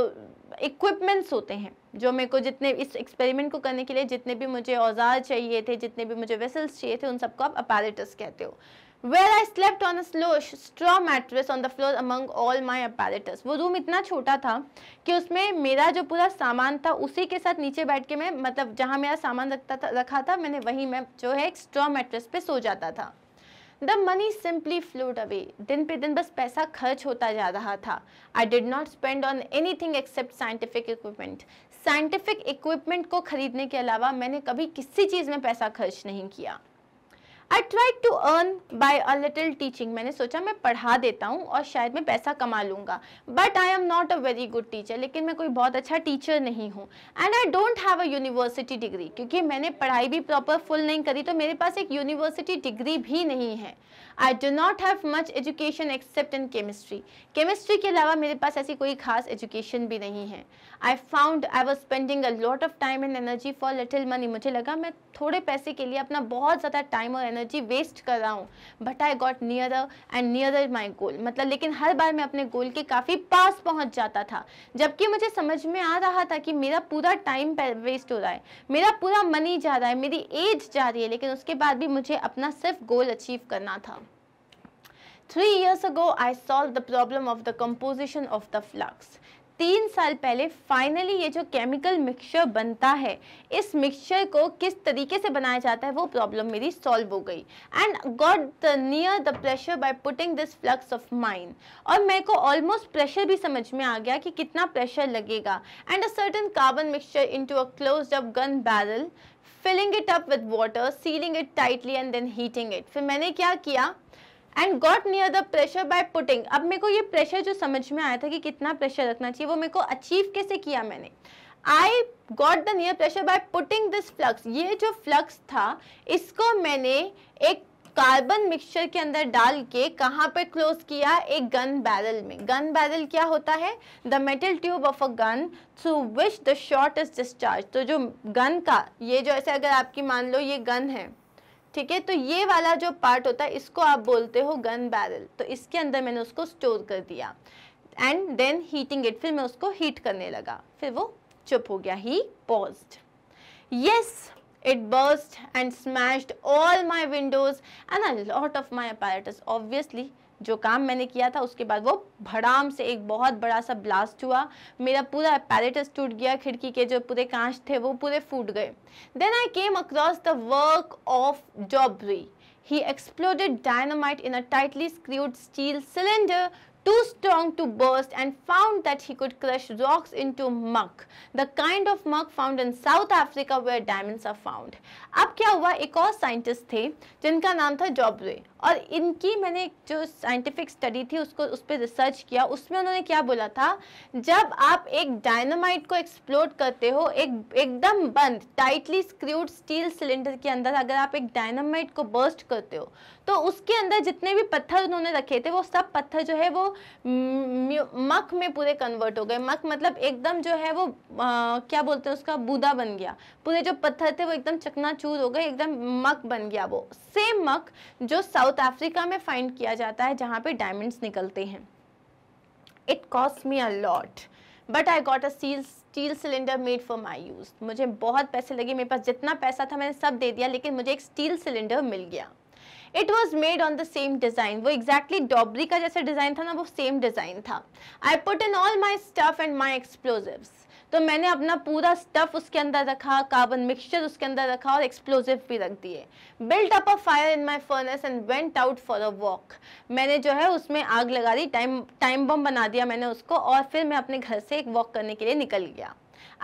इक्विपमेंट्स होते हैं जो मेरे को जितने इस एक्सपेरिमेंट को करने के लिए जितने भी मुझे औजार चाहिए थे जितने भी मुझे वेसल्स चाहिए थे उन सबको आप अपैरेटस कहते हो where I slept on slow straw mattress on the floor among all my apparatus वो रूम इतना छोटा था कि उसमें मेरा जो पूरा सामान था उसी के साथ नीचे बैठ के मैं मतलब जहाँ मेरा सामान रखता था रखा था मैंने वहीं मैं जो है एक स्ट्रॉ मैट्रेस पे सो जाता था the money simply float away दिन पे दिन बस पैसा खर्च होता जा रहा था I did not spend on anything except scientific equipment scientific equipment को खरीदने के अलावा मैंने कभी किसी चीज़ में पैसा खर्च नहीं किया I try to earn by a little teaching मैंने सोचा मैं पढ़ा देता हूँ और शायद मैं पैसा कमा लूंगा but I am not a very good teacher लेकिन मैं कोई बहुत अच्छा टीचर नहीं हूँ and I don't have a university degree क्योंकि मैंने पढ़ाई भी प्रॉपर फुल नहीं करी तो मेरे पास एक यूनिवर्सिटी डिग्री भी नहीं है I do not have much education except in chemistry chemistry के अलावा मेरे पास ऐसी कोई खास एजुकेशन भी नहीं है I found I was spending a lot of time and energy for little money मुझे लगा मैं थोड़े पैसे के लिए अपना बहुत ज़्यादा टाइम और एनर्जी वेस्ट कर रहा हूँ but I got near and near my goal मतलब लेकिन हर बार मैं अपने गोल के काफ़ी पास पहुँच जाता था जबकि मुझे समझ में आ रहा था कि मेरा पूरा टाइम वेस्ट हो रहा है मेरा पूरा मनी जा रहा है मेरी एज जा रही है लेकिन उसके बाद भी मुझे अपना सिर्फ गोल अचीव करना था three years ago I solve the problem of the composition of the flux तीन साल पहले फाइनली ये जो केमिकल मिक्सचर बनता है इस मिक्सचर को किस तरीके से बनाया जाता है वो प्रॉब्लम मेरी सॉल्व हो गई and got the near the pressure by putting this flux of mind और मेरे को ऑलमोस्ट प्रेशर भी समझ में आ गया कि कितना प्रेशर लगेगा and a certain carbon mixture into a close up gun barrel filling it up with water sealing it tightly and then heating it फिर मैंने क्या किया and got near the pressure by putting अब मेरे को ये pressure जो समझ में आया था कि कितना प्रेशर रखना चाहिए वो मेरे को अचीव कैसे किया मैंने I got the near pressure by putting this flux ये जो फ्लक्स था इसको मैंने एक कार्बन मिक्सचर के अंदर डाल के कहाँ पर क्लोज किया एक गन बैरल में गन बैरल क्या होता है the metal tube of a gun through which the shot is discharge तो जो गन का ये जो ऐसे अगर आपकी मान लो ये गन है ठीक है तो ये वाला जो पार्ट होता है इसको आप बोलते हो गन बैरल तो इसके अंदर मैंने उसको स्टोर कर दिया एंड देन हीटिंग इट फिर मैं उसको हीट करने लगा फिर वो चुप हो गया he paused yes it burst and smashed all my windows and a lot of my apparatus obviously जो काम मैंने किया था उसके बाद वो भड़ाम से एक बहुत बड़ा सा ब्लास्ट हुआ मेरा पूरा पैरेटस टूट गया खिड़की के जो पूरे कांच थे वो पूरे फूट गए then I came across the work of Daubree he exploded dynamite in a tightly screwed steel cylinder too strong to burst and found that he could crush rocks into muck the kind of muck found in south africa where diamonds are found ab kya hua ek aur scientist the jinka naam tha jobre और इनकी मैंने जो scientific study थी उसको उस पर research किया उसमें उन्होंने क्या बोला था जब आप एक डायनामाइट को एक्सप्लोड करते हो एक एकदम बंद टाइटली स्क्रूड स्टील सिलेंडर के अंदर अगर आप एक डायनामाइट को बर्स्ट करते हो तो उसके अंदर जितने भी पत्थर उन्होंने रखे थे वो सब पत्थर जो है वो मक में पूरे कन्वर्ट हो गए मक मतलब एकदम जो है वो आ, क्या बोलते हैं उसका बूदा बन गया पूरे जो पत्थर थे वो एकदम चकनाचूर हो गए एकदम मक बन गया वो सेम मक जो साउथ साउथ अफ्रीका में फाइंड किया जाता है जहाँ पे डायमंड्स निकलते हैं it cost me a lot but I got a seal steel cylinder made for my use मुझे बहुत पैसे लगे मेरे पास जितना पैसा था मैंने सब दे दिया लेकिन मुझे एक स्टील सिलेंडर मिल गया it was made on the same design वो एग्जैक्टली exactly डॉबरी का जैसा डिज़ाइन था ना वो सेम डिज़ाइन था I put in all my stuff and my explosive तो मैंने अपना पूरा स्टफ उसके अंदर रखा कार्बन मिक्सचर उसके अंदर रखा और एक्सप्लोजिव भी रख दिए built up a fire in my furnace and went out for a walk मैंने जो है उसमें आग लगा दी टाइम टाइम बम बना दिया मैंने उसको और फिर मैं अपने घर से एक वॉक करने के लिए निकल गया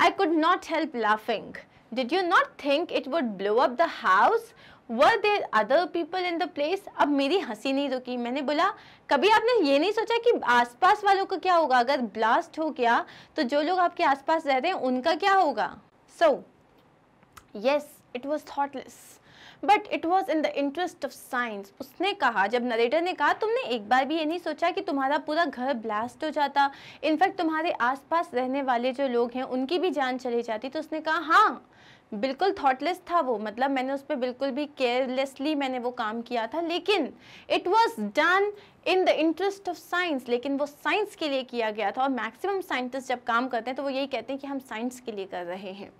I could not help laughing did you not think it would blow up the house were there other people in the place अब मेरी हंसी नहीं रुकी मैंने बोला कभी आपने ये नहीं सोचा कि आसपास वालों का क्या होगा अगर ब्लास्ट हो गया तो जो लोग आपके आसपास रह रहे हैं उनका क्या होगा so yes it was thoughtless but it was in the interest of science उसने कहा जब नरेटर ने कहा तुमने एक बार भी ये नहीं सोचा कि तुम्हारा पूरा घर ब्लास्ट हो जाता इनफैक्ट तुम्हारे आसपास रहने वाले जो लोग हैं उनकी भी जान चली जाती तो उसने कहा हाँ बिल्कुल थॉटलेस था वो मतलब मैंने उस पर बिल्कुल भी केयरलेसली मैंने वो काम किया था लेकिन it was done in the interest of science लेकिन वो साइंस के लिए किया गया था और मैक्सिमम साइंटिस्ट जब काम करते हैं तो वो यही कहते हैं कि हम साइंस के लिए कर रहे हैं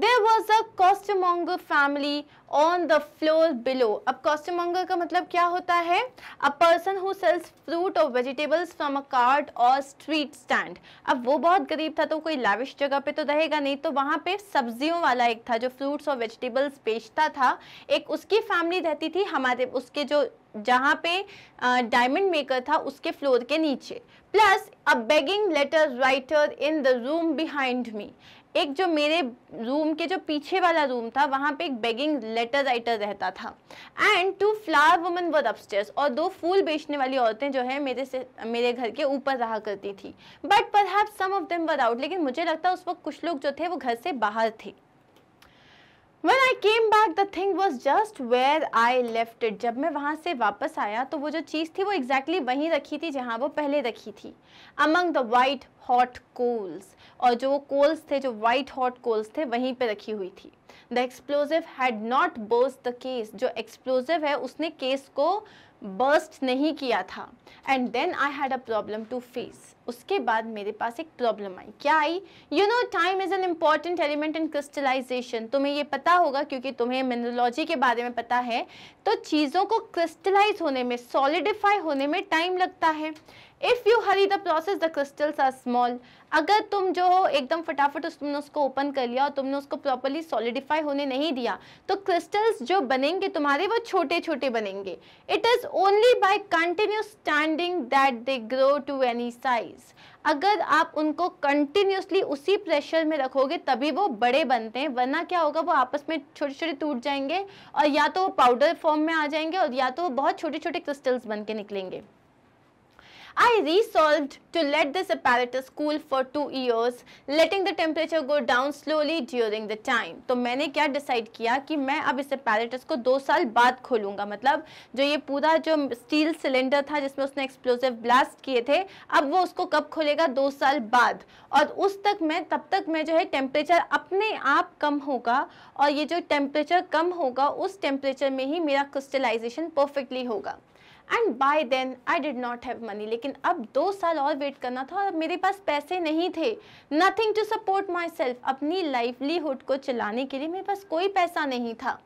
there was a costermonger family on the floor below अब कॉस्टमोंगर का मतलब क्या होता है a person who sells fruit और वेजिटेबल्स फ्रॉम अ कार्ट और स्ट्रीट स्टैंड अब वो बहुत गरीब था तो कोई लाविश जगह पे तो रहेगा नहीं तो वहाँ पे सब्जियों वाला एक था जो फ्रूट्स और वेजिटेबल्स बेचता था एक उसकी फैमिली रहती थी हमारे उसके जो जहाँ पे डायमंड मेकर था उसके फ्लोर के नीचे plus a begging letter writer in the room behind me एक जो मेरे रूम के जो पीछे वाला रूम था वहाँ पे एक बेगिंग लेटर राइटर रहता था and two flower women were upstairs और दो फूल बेचने वाली औरतें जो है मेरे से मेरे घर के ऊपर रहा करती थी बट पर have some of them were out लेकिन मुझे लगता उस वक्त कुछ लोग जो थे वो घर से बाहर थे When I came back, the thing was just where I left it. जब मैं वहाँ से वापस आया तो वो जो चीज़ थी वो एग्जैक्टली exactly वहीं रखी थी जहाँ वो पहले रखी थी Among the white hot coals. और जो कोल्स थे जो वाइट हॉट कोल्स थे वहीं पे रखी हुई थी the explosive had not burst the case जो एक्सप्लोजिव है उसने केस को बर्स्ट नहीं किया था and then I had a problem to face उसके बाद मेरे पास एक प्रॉब्लम आई क्या I you know time is an important element in crystallization तुम्हें ये पता होगा क्योंकि तुम्हें मिनरोलॉजी के बारे में पता है तो चीज़ों को क्रिस्टलाइज होने में सॉलिडिफाई होने में टाइम लगता है if you hurry the process the crystals are small अगर तुम जो हो एकदम फटाफट उस तुमने उसको ओपन कर लिया और तुमने उसको प्रॉपरली सॉलिडिफाई होने नहीं दिया तो क्रिस्टल्स जो बनेंगे तुम्हारे वो छोटे छोटे बनेंगे it is only by continue standing that they grow to any size अगर आप उनको कंटिन्यूसली उसी प्रेशर में रखोगे तभी वो बड़े बनते हैं वरना क्या होगा वो आपस में छोटे छोटे टूट जाएंगे और या तो वो पाउडर फॉर्म में आ जाएंगे और या तो वो बहुत छोटे छोटे क्रिस्टल्स बन के निकलेंगे I resolved to let this apparatus cool for two years, letting the temperature go down slowly during the time. तो मैंने क्या decide किया कि मैं अब इस apparatus को दो साल बाद खोलूँगा मतलब जो ये पूरा जो स्टील सिलेंडर था जिसमें उसने एक्सप्लोजिव ब्लास्ट किए थे अब वो उसको कब खोलेगा दो साल बाद और उस तक मैं तब तक मैं जो है टेम्परेचर अपने आप कम होगा और ये जो टेम्परेचर कम होगा उस टेम्परेचर में ही मेरा क्रिस्टलाइजेशन परफेक्टली होगा and by then I did not have money लेकिन अब दो साल और वेट करना था और मेरे पास पैसे नहीं थे nothing to support my myself livelihood को चलाने के लिए मेरे पास कोई पैसा नहीं था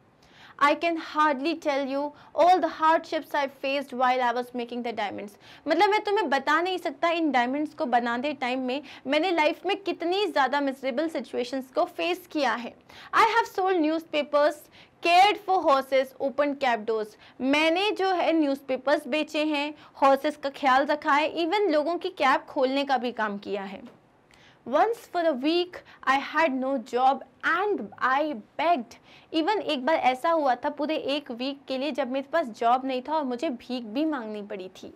I can hardly tell you all the hardships I faced while I was making the diamonds मतलब मैं तुम्हें बता नहीं सकता इन डायमंड्स को बनाते टाइम में मैंने लाइफ में कितनी ज़्यादा मिजरेबल सिचुएशंस को फेस किया है I have sold newspapers cared for horses open cab doors मैंने जो है न्यूज़पेपर्स बेचे हैं हॉर्सेस का ख्याल रखा है इवन लोगों की कैब खोलने का भी काम किया है once for a week I had no job and I begged even एक बार ऐसा हुआ था पूरे एक वीक के लिए जब मेरे पास जॉब नहीं था और मुझे भीख भी मांगनी पड़ी थी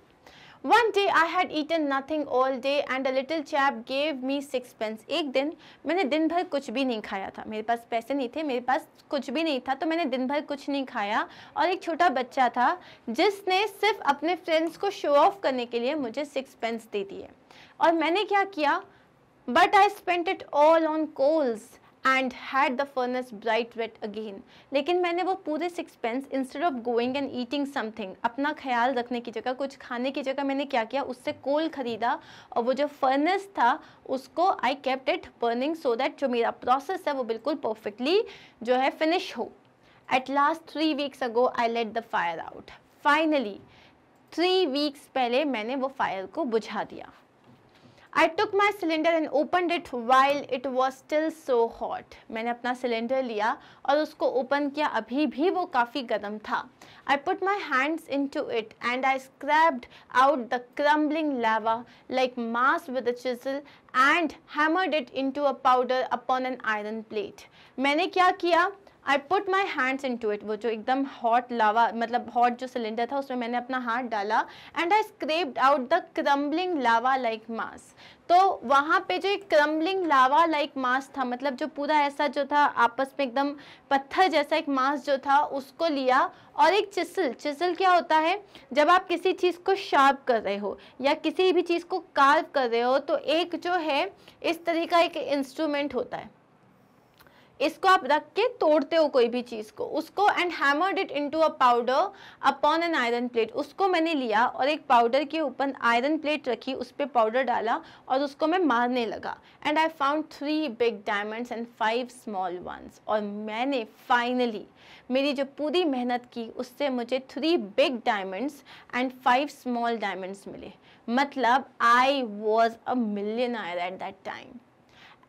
One day I had eaten nothing all day and a little chap gave me sixpence. एक दिन मैंने दिन भर कुछ भी नहीं खाया था मेरे पास पैसे नहीं थे मेरे पास कुछ भी नहीं था तो मैंने दिन भर कुछ नहीं खाया और एक छोटा बच्चा था जिसने सिर्फ अपने फ्रेंड्स को शो ऑफ करने के लिए मुझे सिक्सपेंस दे दिए और मैंने क्या किया but I spent it all on coals and had the furnace bright wet again लेकिन मैंने वो पूरे sixpence instead of going and eating something अपना ख्याल रखने की जगह कुछ खाने की जगह मैंने क्या किया उससे कोल ख़रीदा और वो जो फर्नेस था उसको I kept it burning so that जो मेरा प्रोसेस है वो बिल्कुल परफेक्टली जो है फिनिश हो at last three weeks ago I let the fire out finally three weeks पहले मैंने वो फायर को बुझा दिया I took my cylinder and open it while it was still so hot मैंने अपना सिलेंडर लिया और उसको ओपन किया अभी भी वो काफ़ी गर्म था I put my hands into it it and I scraped out the crumbling like like mass with a and and it it a powder a powder upon an iron plate मैंने क्या किया I put my hands into it वो जो एकदम hot लावा मतलब hot जो cylinder था उसमें मैंने अपना हाथ डाला and I scraped out the crumbling lava like mass तो वहाँ पे जो एक क्रम्बलिंग लावा लाइक मास था मतलब जो पूरा ऐसा जो था आपस में एकदम पत्थर जैसा एक मास जो था उसको लिया और एक चिसल चिसल क्या होता है जब आप किसी चीज़ को शार्प कर रहे हो या किसी भी चीज़ को कार्व कर रहे हो तो एक जो है इस तरीका एक इंस्ट्रूमेंट होता है इसको आप रख के तोड़ते हो कोई भी चीज़ को उसको and hammered it into a powder upon an iron plate उसको मैंने लिया और एक पाउडर के ऊपर आयरन प्लेट रखी उस पर पाउडर डाला और उसको मैं मारने लगा and I found three big diamonds and five small ones और मैंने फाइनली मेरी जो पूरी मेहनत की उससे मुझे three big diamonds and five small diamonds मिले मतलब I was a millionaire at that time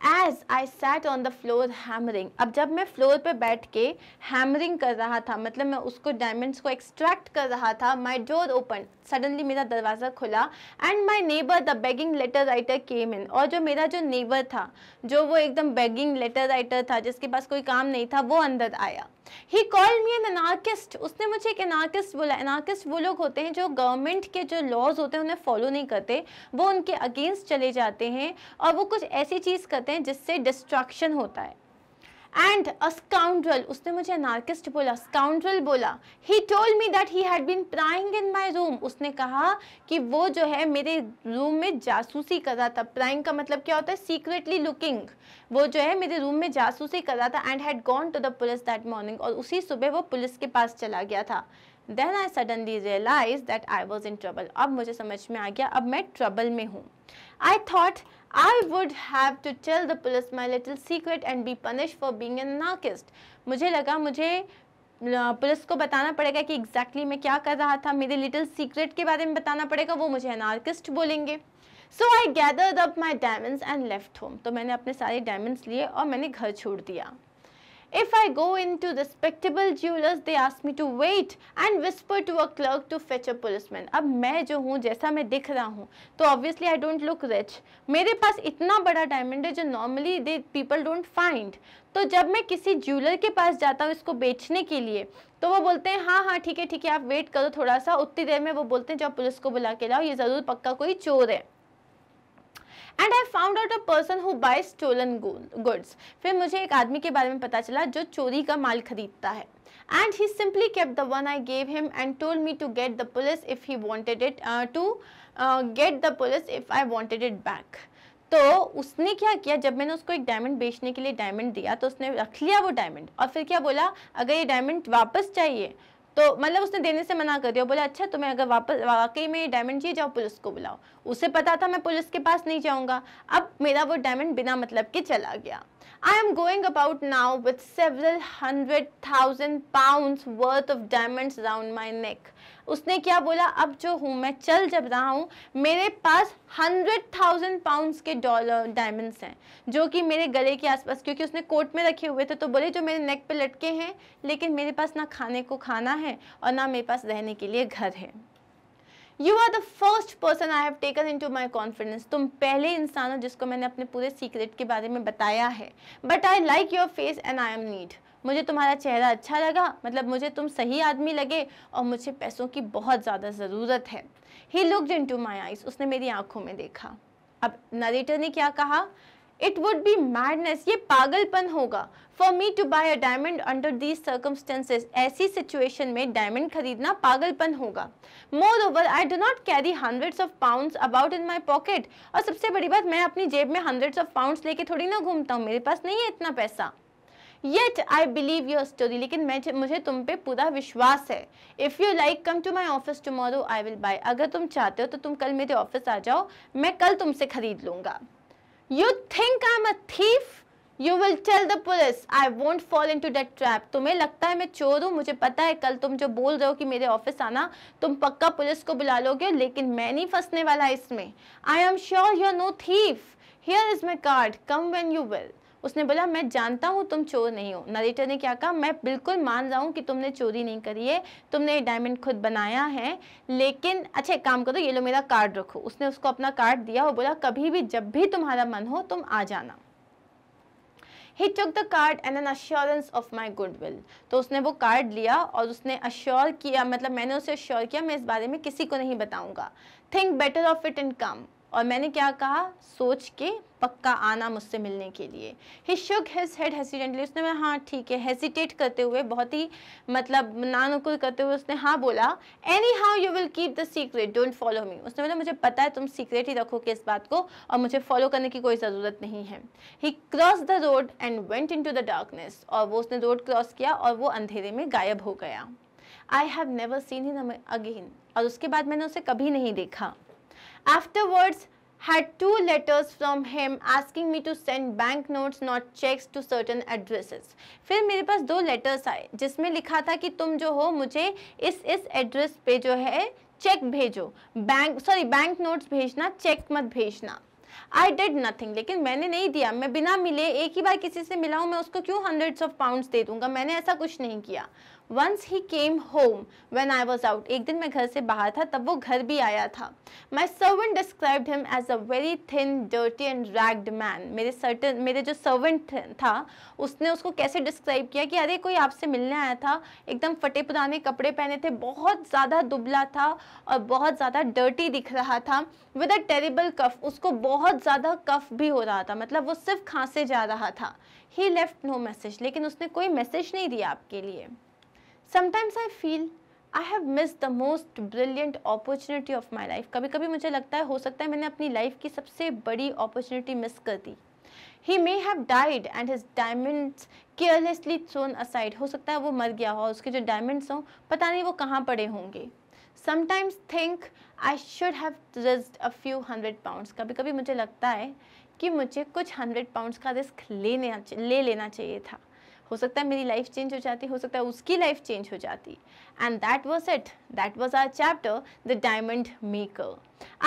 as I sat on the floor hammering अब जब मैं फ्लोर पे बैठ के हैमरिंग कर रहा था मतलब मैं उसको डायमंड्स को एक्सट्रैक्ट कर रहा था माई डोर ओपन सडनली मेरा दरवाज़ा खुला and my neighbour the begging letter writer came in और जो मेरा जो नेबर था जो वो एकदम बेगिंग लेटर राइटर था जिसके पास कोई काम नहीं था वो अंदर आया he call me an anarchist उसने मुझे एक अनार्किस्ट बोला अनार्किस्ट वो लोग होते हैं जो गवर्नमेंट के जो लॉज होते हैं उन्हें फॉलो नहीं करते वो उनके अगेंस्ट चले जाते हैं और वो कुछ ऐसी चीज़ करते हैं जिससे डिस्ट्रक्शन होता है एंड अस्काउंड्रल उसने मुझे नार्किस्ट बोला स्काउंड्रल बोला he told me that he had been prying in my room उसने कहा कि वो जो है मेरे रूम में जासूसी कर रहा था प्राइंग का मतलब क्या होता है सीक्रेटली लुकिंग वो जो है मेरे रूम में जासूसी कर रहा था and had gone to the police that morning और उसी सुबह वो पुलिस के पास चला गया था then I suddenly realise that I was in trouble अब मुझे समझ में आ गया अब मैं ट्रबल में हूँ I thought I would have to tell the police my little secret and be punished for being an anarchist. मुझे लगा मुझे पुलिस को बताना पड़ेगा कि एग्जैक्टली exactly मैं क्या कर रहा था मेरे लिटिल सीक्रेट के बारे में बताना पड़ेगा वो मुझे अनार्किस्ट बोलेंगे so I gathered up my diamonds and left home तो मैंने अपने सारे डायमंड्स लिए और मैंने घर छोड़ दिया If I go into respectable jewelers, they ask me to wait and whisper to a clerk to fetch a policeman. अब मैं जो हूँ जैसा मैं दिख रहा हूँ तो obviously I don't look rich. मेरे पास इतना बड़ा diamond है जो normally they people don't find. तो जब मैं किसी ज्वेलर के पास जाता हूँ इसको बेचने के लिए तो वो बोलते हैं हाँ हाँ ठीक है ठीक है आप वेट करो थोड़ा सा उतनी देर में वो बोलते हैं जब पुलिस को बुला के लाओ ये ज़रूर पक्का कोई चोर है and I found out a person who buy stolen goods फिर मुझे एक आदमी के बारे में पता चला जो चोरी का माल खरीदता है and he simply kept the one I gave him and told me to get the police if he wanted it to get the police if I if it back तो उसने क्या किया जब मैंने उसको एक डायमंड बेचने के लिए डायमंड दिया तो उसने रख लिया वो डायमंड और फिर क्या बोला अगर ये डायमंड वापस चाहिए तो मतलब उसने देने से मना कर दिया बोला अच्छा तुम्हें अगर वापस वाकई में डायमंड चाहिए जाओ पुलिस को बुलाओ उसे पता था मैं पुलिस के पास नहीं जाऊँगा अब मेरा वो डायमंड बिना मतलब के चला गया I am going about now with several hundred thousand pound worth of diamonds around my neck उसने क्या बोला अब जो हूँ मैं चल जब रहा हूँ मेरे पास हंड्रेड थाउजेंड पाउंड्स के डॉलर डायमंड्स हैं जो कि मेरे गले के आसपास क्योंकि उसने कोर्ट में रखे हुए थे तो बोले जो मेरे नेक पे लटके हैं लेकिन मेरे पास ना खाने को खाना है और ना मेरे पास रहने के लिए घर है you are the first person I have taken into my confidence तुम पहले इंसान हो जिसको मैंने अपने पूरे सीक्रेट के बारे में बताया है but I like your face and I am need मुझे तुम्हारा चेहरा अच्छा लगा मतलब मुझे तुम सही आदमी लगे और मुझे पैसों की बहुत ज़्यादा ज़रूरत है he look into my eyes उसने मेरी आंखों में देखा अब नरेटर ने क्या कहा इट वुड बी मैडनेस ये पागलपन होगा for me to buy a diamond under these circumstances ऐसी सिचुएशन में डायमंड खरीदना पागलपन होगा moreover I do not carry hundreds of pound about in my pocket और सबसे बड़ी बात मैं अपनी जेब में हंड्रेड्स ऑफ पाउंड लेके थोड़ी ना घूमता हूँ मेरे पास नहीं है इतना पैसा yet I believe your story लेकिन मैं मुझे तुम पे पूरा विश्वास है if you like come to my office tomorrow I will buy अगर तुम चाहते हो तो तुम कल मेरे ऑफिस आ जाओ मैं कल तुमसे खरीद लूंगा you think I am a thief you will tell the police I won't fall into that trap तुम्हें लगता है मैं चोर हूँ मुझे पता है कल तुम जो बोल रहे हो कि मेरे ऑफिस आना तुम पक्का पुलिस को बुला लोगे लेकिन मैं नहीं फंसने वाला इसमें I am sure you are no thief here is my card come when you will उसने बोला मैं जानता हूँ तुम चोर नहीं हो नरेटर ने क्या कहा मैं बिल्कुल मान रहा हूँ कि तुमने चोरी नहीं करी है तुमने ये डायमंड खुद बनाया है लेकिन अच्छा एक काम करो ये लो मेरा कार्ड रखो उसने उसको अपना कार्ड दिया और बोला कभी भी जब भी तुम्हारा मन हो तुम आ जाना He took the card and an assurance of my goodwill. तो उसने वो कार्ड लिया और उसने अश्योर किया मतलब मैंने उसे अश्योर किया मैं इस बारे में किसी को नहीं बताऊंगा think better of it and come और मैंने क्या कहा सोच के पक्का आना मुझसे मिलने के लिए ही शुक हिज हेड हेसिडेंटली उसने मैं हाँ ठीक है हेजिटेट करते हुए बहुत ही मतलब नानुकुल करते हुए उसने हाँ बोला anyhow you will keep the secret don't follow me उसने बोला मुझे पता है तुम सीक्रेट ही रखोगे इस बात को और मुझे फॉलो करने की कोई ज़रूरत नहीं है he cross the road and went into the darkness और वो उसने रोड क्रॉस किया और वो अंधेरे में गायब हो गया I have never seen him again और उसके बाद मैंने उसे कभी नहीं देखा Afterwards, had two letters from him asking me to send bank notes not checks to certain addresses. फिर मेरे पास दो letters आए जिसमें लिखा था कि तुम जो हो मुझे इस इस address पे जो है check भेजो bank sorry bank notes भेजना check मत भेजना आई डिड नथिंग लेकिन मैंने नहीं दिया मैं बिना मिले एक ही बार किसी से मिला हूँ मैं उसको क्यों हंड्रेड्स ऑफ पाउंड दे दूंगा मैंने ऐसा कुछ नहीं किया once he came home when I was out एक दिन मैं घर से बाहर था तब वो घर भी आया था my servant describe him as a very thin dirty and ragged man मेरे सर्टन मेरे जो सर्वेंट था उसने उसको कैसे डिस्क्राइब किया कि अरे कोई आपसे मिलने आया था एकदम फटे पुराने कपड़े पहने थे बहुत ज़्यादा दुबला था और बहुत ज़्यादा डर्टी दिख रहा था विद अ टेरेबल कफ उसको बहुत ज़्यादा कफ भी हो रहा था मतलब वो सिर्फ खांसे जा रहा था ही लेफ्ट नो मैसेज लेकिन उसने कोई मैसेज नहीं दिया आपके लिए sometimes I feel I have miss the most brilliant opportunity of my life कभी कभी मुझे लगता है हो सकता है मैंने अपनी लाइफ की सबसे बड़ी अपॉर्चुनिटी मिस कर दी he may have died and his diamonds carelessly सोन असाइड हो सकता है वो मर गया हो उसके जो डायमंड्स हों पता नहीं वो कहाँ पड़े होंगे sometimes think I should have risked a few hundred pound कभी कभी मुझे लगता है कि मुझे कुछ हंड्रेड पाउंड्स का रिस्क लेने ले लेना चाहिए था हो सकता है मेरी लाइफ चेंज हो जाती हो सकता है उसकी लाइफ चेंज हो जाती and that was it that was our chapter the diamond maker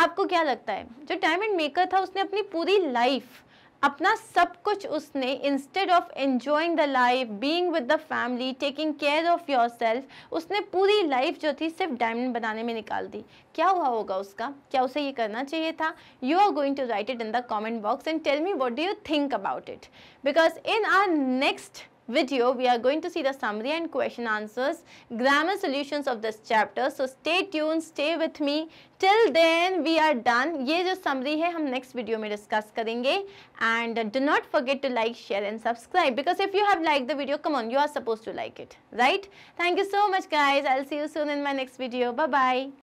आपको क्या लगता है जो डायमंड मेकर था उसने अपनी पूरी लाइफ अपना सब कुछ उसने instead of enjoying the life being with the family taking care of yourself उसने पूरी लाइफ जो थी सिर्फ डायमंड बनाने में निकाल दी क्या हुआ होगा उसका क्या उसे ये करना चाहिए था you are going to write it in the comment box and tell me what do you think about it because in our next video, we are going to see the summary and question answers, grammar solutions of this chapter. So stay tuned, stay with me. Till then, we are done. ये जो summary है हम next video में discuss करेंगे. And do not forget to like, share and subscribe because if you have liked the video, come on, you are supposed to like it, right? Thank you so much guys. I'll see you soon in my next video. Bye-bye.